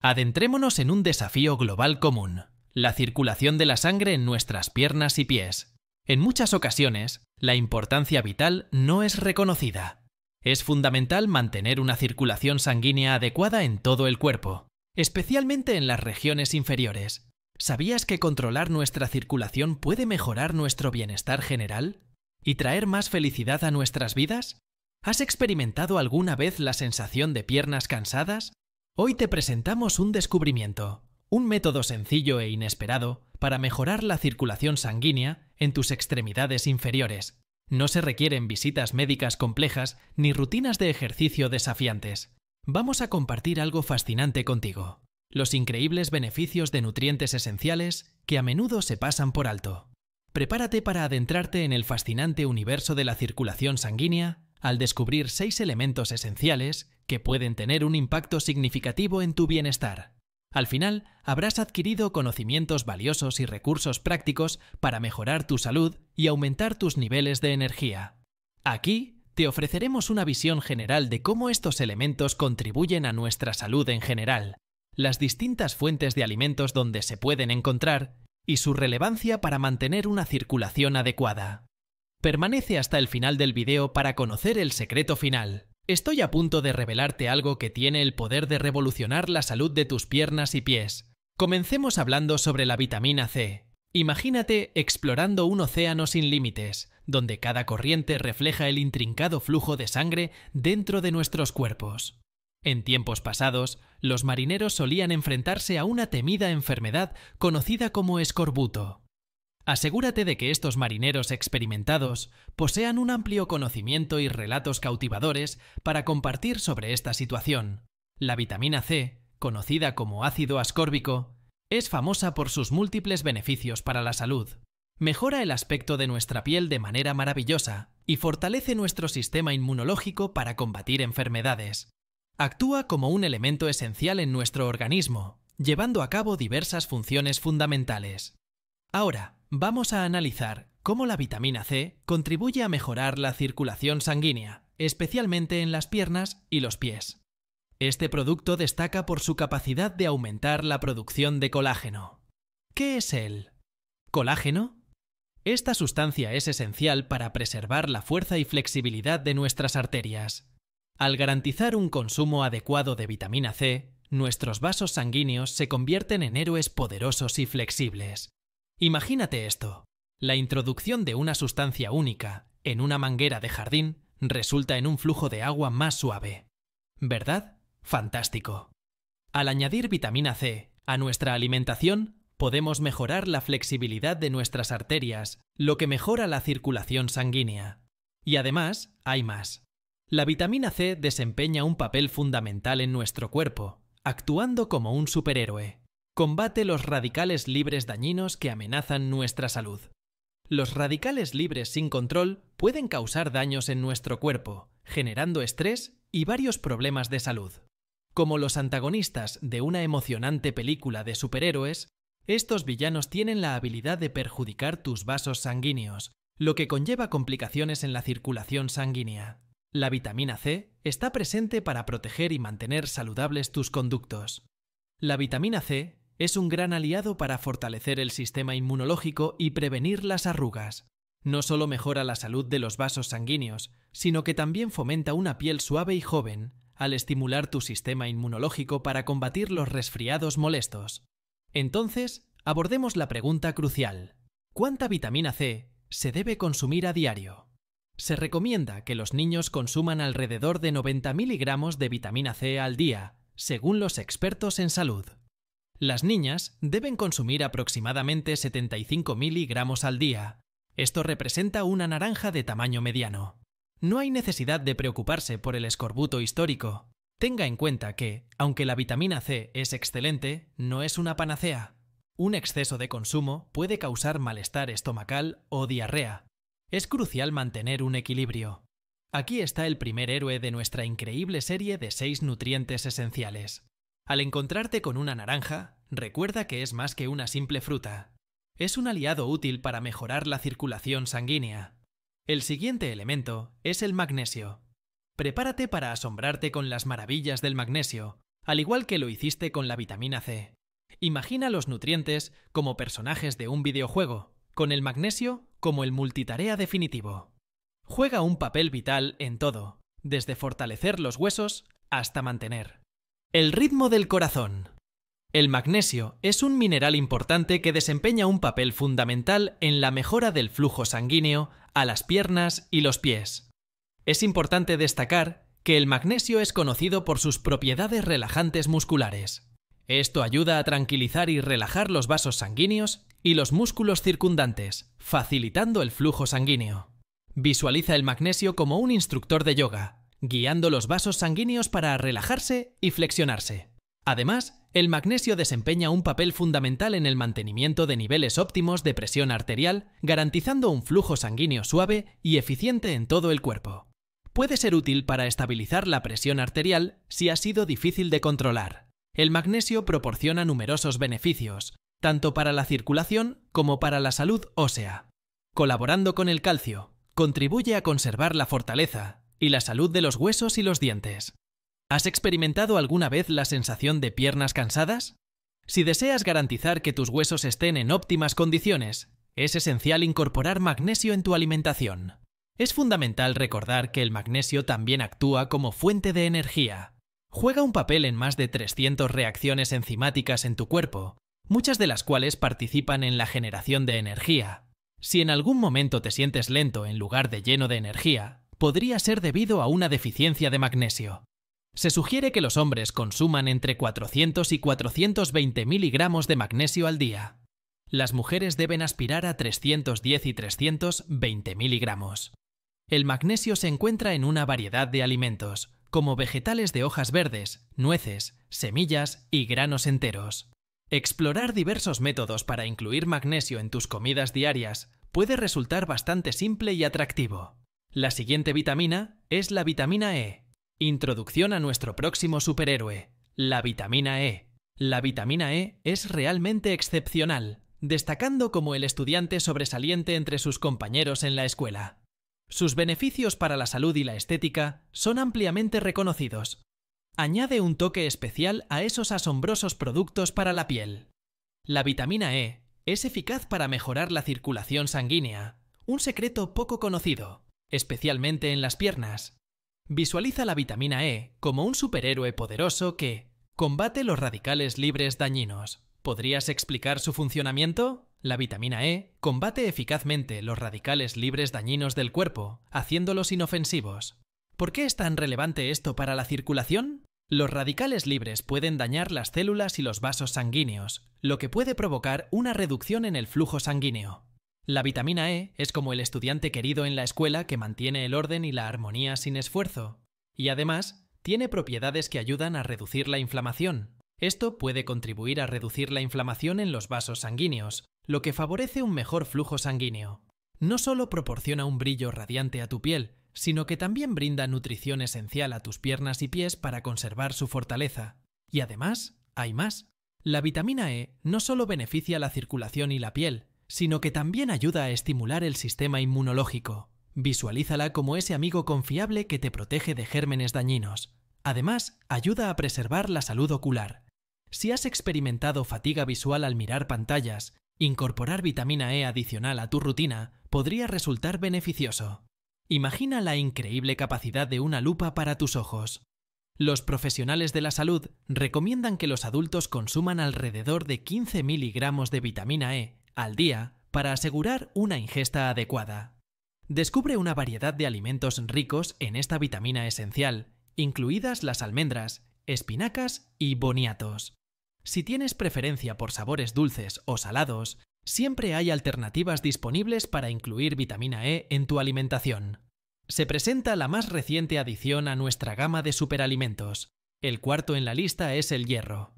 Adentrémonos en un desafío global común, la circulación de la sangre en nuestras piernas y pies. En muchas ocasiones, la importancia vital no es reconocida. Es fundamental mantener una circulación sanguínea adecuada en todo el cuerpo, especialmente en las regiones inferiores. ¿Sabías que controlar nuestra circulación puede mejorar nuestro bienestar general? ¿Y traer más felicidad a nuestras vidas? ¿Has experimentado alguna vez la sensación de piernas cansadas? Hoy te presentamos un descubrimiento, un método sencillo e inesperado para mejorar la circulación sanguínea en tus extremidades inferiores. No se requieren visitas médicas complejas ni rutinas de ejercicio desafiantes. Vamos a compartir algo fascinante contigo, los increíbles beneficios de nutrientes esenciales que a menudo se pasan por alto. Prepárate para adentrarte en el fascinante universo de la circulación sanguínea al descubrir seis elementos esenciales que pueden tener un impacto significativo en tu bienestar. Al final, habrás adquirido conocimientos valiosos y recursos prácticos para mejorar tu salud y aumentar tus niveles de energía. Aquí, te ofreceremos una visión general de cómo estos elementos contribuyen a nuestra salud en general, las distintas fuentes de alimentos donde se pueden encontrar y su relevancia para mantener una circulación adecuada. Permanece hasta el final del video para conocer el secreto final. Estoy a punto de revelarte algo que tiene el poder de revolucionar la salud de tus piernas y pies. Comencemos hablando sobre la vitamina C. Imagínate explorando un océano sin límites, donde cada corriente refleja el intrincado flujo de sangre dentro de nuestros cuerpos. En tiempos pasados, los marineros solían enfrentarse a una temida enfermedad conocida como escorbuto. Asegúrate de que estos marineros experimentados posean un amplio conocimiento y relatos cautivadores para compartir sobre esta situación. La vitamina C, conocida como ácido ascórbico, es famosa por sus múltiples beneficios para la salud. Mejora el aspecto de nuestra piel de manera maravillosa y fortalece nuestro sistema inmunológico para combatir enfermedades. Actúa como un elemento esencial en nuestro organismo, llevando a cabo diversas funciones fundamentales. Ahora, Vamos a analizar cómo la vitamina C contribuye a mejorar la circulación sanguínea, especialmente en las piernas y los pies. Este producto destaca por su capacidad de aumentar la producción de colágeno. ¿Qué es el colágeno? Esta sustancia es esencial para preservar la fuerza y flexibilidad de nuestras arterias. Al garantizar un consumo adecuado de vitamina C, nuestros vasos sanguíneos se convierten en héroes poderosos y flexibles, Imagínate esto. La introducción de una sustancia única en una manguera de jardín resulta en un flujo de agua más suave. ¿Verdad? Fantástico. Al añadir vitamina C a nuestra alimentación, podemos mejorar la flexibilidad de nuestras arterias, lo que mejora la circulación sanguínea. Y además, hay más. La vitamina C desempeña un papel fundamental en nuestro cuerpo, actuando como un superhéroe combate los radicales libres dañinos que amenazan nuestra salud. Los radicales libres sin control pueden causar daños en nuestro cuerpo, generando estrés y varios problemas de salud. Como los antagonistas de una emocionante película de superhéroes, estos villanos tienen la habilidad de perjudicar tus vasos sanguíneos, lo que conlleva complicaciones en la circulación sanguínea. La vitamina C está presente para proteger y mantener saludables tus conductos. La vitamina C es un gran aliado para fortalecer el sistema inmunológico y prevenir las arrugas. No solo mejora la salud de los vasos sanguíneos, sino que también fomenta una piel suave y joven, al estimular tu sistema inmunológico para combatir los resfriados molestos. Entonces, abordemos la pregunta crucial. ¿Cuánta vitamina C se debe consumir a diario? Se recomienda que los niños consuman alrededor de 90 miligramos de vitamina C al día, según los expertos en salud. Las niñas deben consumir aproximadamente 75 miligramos al día. Esto representa una naranja de tamaño mediano. No hay necesidad de preocuparse por el escorbuto histórico. Tenga en cuenta que, aunque la vitamina C es excelente, no es una panacea. Un exceso de consumo puede causar malestar estomacal o diarrea. Es crucial mantener un equilibrio. Aquí está el primer héroe de nuestra increíble serie de seis nutrientes esenciales. Al encontrarte con una naranja, Recuerda que es más que una simple fruta. Es un aliado útil para mejorar la circulación sanguínea. El siguiente elemento es el magnesio. Prepárate para asombrarte con las maravillas del magnesio, al igual que lo hiciste con la vitamina C. Imagina los nutrientes como personajes de un videojuego, con el magnesio como el multitarea definitivo. Juega un papel vital en todo, desde fortalecer los huesos hasta mantener. El ritmo del corazón. El magnesio es un mineral importante que desempeña un papel fundamental en la mejora del flujo sanguíneo a las piernas y los pies. Es importante destacar que el magnesio es conocido por sus propiedades relajantes musculares. Esto ayuda a tranquilizar y relajar los vasos sanguíneos y los músculos circundantes, facilitando el flujo sanguíneo. Visualiza el magnesio como un instructor de yoga, guiando los vasos sanguíneos para relajarse y flexionarse. Además, el magnesio desempeña un papel fundamental en el mantenimiento de niveles óptimos de presión arterial, garantizando un flujo sanguíneo suave y eficiente en todo el cuerpo. Puede ser útil para estabilizar la presión arterial si ha sido difícil de controlar. El magnesio proporciona numerosos beneficios, tanto para la circulación como para la salud ósea. Colaborando con el calcio, contribuye a conservar la fortaleza y la salud de los huesos y los dientes. ¿Has experimentado alguna vez la sensación de piernas cansadas? Si deseas garantizar que tus huesos estén en óptimas condiciones, es esencial incorporar magnesio en tu alimentación. Es fundamental recordar que el magnesio también actúa como fuente de energía. Juega un papel en más de 300 reacciones enzimáticas en tu cuerpo, muchas de las cuales participan en la generación de energía. Si en algún momento te sientes lento en lugar de lleno de energía, podría ser debido a una deficiencia de magnesio. Se sugiere que los hombres consuman entre 400 y 420 miligramos de magnesio al día. Las mujeres deben aspirar a 310 y 320 miligramos. El magnesio se encuentra en una variedad de alimentos, como vegetales de hojas verdes, nueces, semillas y granos enteros. Explorar diversos métodos para incluir magnesio en tus comidas diarias puede resultar bastante simple y atractivo. La siguiente vitamina es la vitamina E, Introducción a nuestro próximo superhéroe, la vitamina E. La vitamina E es realmente excepcional, destacando como el estudiante sobresaliente entre sus compañeros en la escuela. Sus beneficios para la salud y la estética son ampliamente reconocidos. Añade un toque especial a esos asombrosos productos para la piel. La vitamina E es eficaz para mejorar la circulación sanguínea, un secreto poco conocido, especialmente en las piernas, Visualiza la vitamina E como un superhéroe poderoso que combate los radicales libres dañinos. ¿Podrías explicar su funcionamiento? La vitamina E combate eficazmente los radicales libres dañinos del cuerpo, haciéndolos inofensivos. ¿Por qué es tan relevante esto para la circulación? Los radicales libres pueden dañar las células y los vasos sanguíneos, lo que puede provocar una reducción en el flujo sanguíneo. La vitamina E es como el estudiante querido en la escuela que mantiene el orden y la armonía sin esfuerzo, y además tiene propiedades que ayudan a reducir la inflamación. Esto puede contribuir a reducir la inflamación en los vasos sanguíneos, lo que favorece un mejor flujo sanguíneo. No solo proporciona un brillo radiante a tu piel, sino que también brinda nutrición esencial a tus piernas y pies para conservar su fortaleza. Y además, hay más. La vitamina E no solo beneficia la circulación y la piel, sino que también ayuda a estimular el sistema inmunológico. Visualízala como ese amigo confiable que te protege de gérmenes dañinos. Además, ayuda a preservar la salud ocular. Si has experimentado fatiga visual al mirar pantallas, incorporar vitamina E adicional a tu rutina podría resultar beneficioso. Imagina la increíble capacidad de una lupa para tus ojos. Los profesionales de la salud recomiendan que los adultos consuman alrededor de 15 miligramos de vitamina E al día para asegurar una ingesta adecuada. Descubre una variedad de alimentos ricos en esta vitamina esencial, incluidas las almendras, espinacas y boniatos. Si tienes preferencia por sabores dulces o salados, siempre hay alternativas disponibles para incluir vitamina E en tu alimentación. Se presenta la más reciente adición a nuestra gama de superalimentos. El cuarto en la lista es el hierro.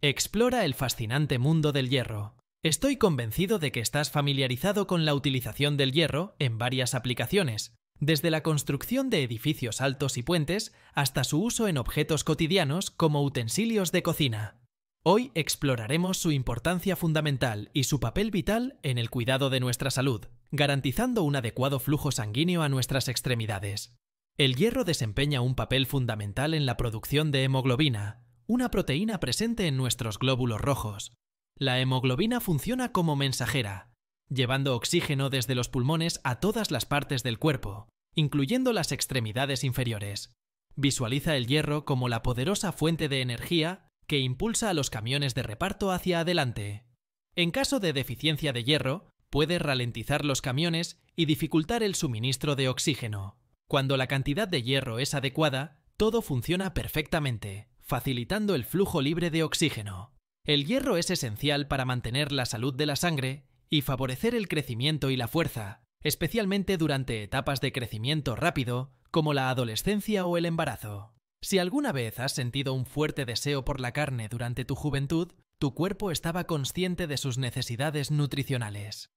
Explora el fascinante mundo del hierro. Estoy convencido de que estás familiarizado con la utilización del hierro en varias aplicaciones, desde la construcción de edificios altos y puentes hasta su uso en objetos cotidianos como utensilios de cocina. Hoy exploraremos su importancia fundamental y su papel vital en el cuidado de nuestra salud, garantizando un adecuado flujo sanguíneo a nuestras extremidades. El hierro desempeña un papel fundamental en la producción de hemoglobina, una proteína presente en nuestros glóbulos rojos, la hemoglobina funciona como mensajera, llevando oxígeno desde los pulmones a todas las partes del cuerpo, incluyendo las extremidades inferiores. Visualiza el hierro como la poderosa fuente de energía que impulsa a los camiones de reparto hacia adelante. En caso de deficiencia de hierro, puede ralentizar los camiones y dificultar el suministro de oxígeno. Cuando la cantidad de hierro es adecuada, todo funciona perfectamente, facilitando el flujo libre de oxígeno. El hierro es esencial para mantener la salud de la sangre y favorecer el crecimiento y la fuerza, especialmente durante etapas de crecimiento rápido como la adolescencia o el embarazo. Si alguna vez has sentido un fuerte deseo por la carne durante tu juventud, tu cuerpo estaba consciente de sus necesidades nutricionales.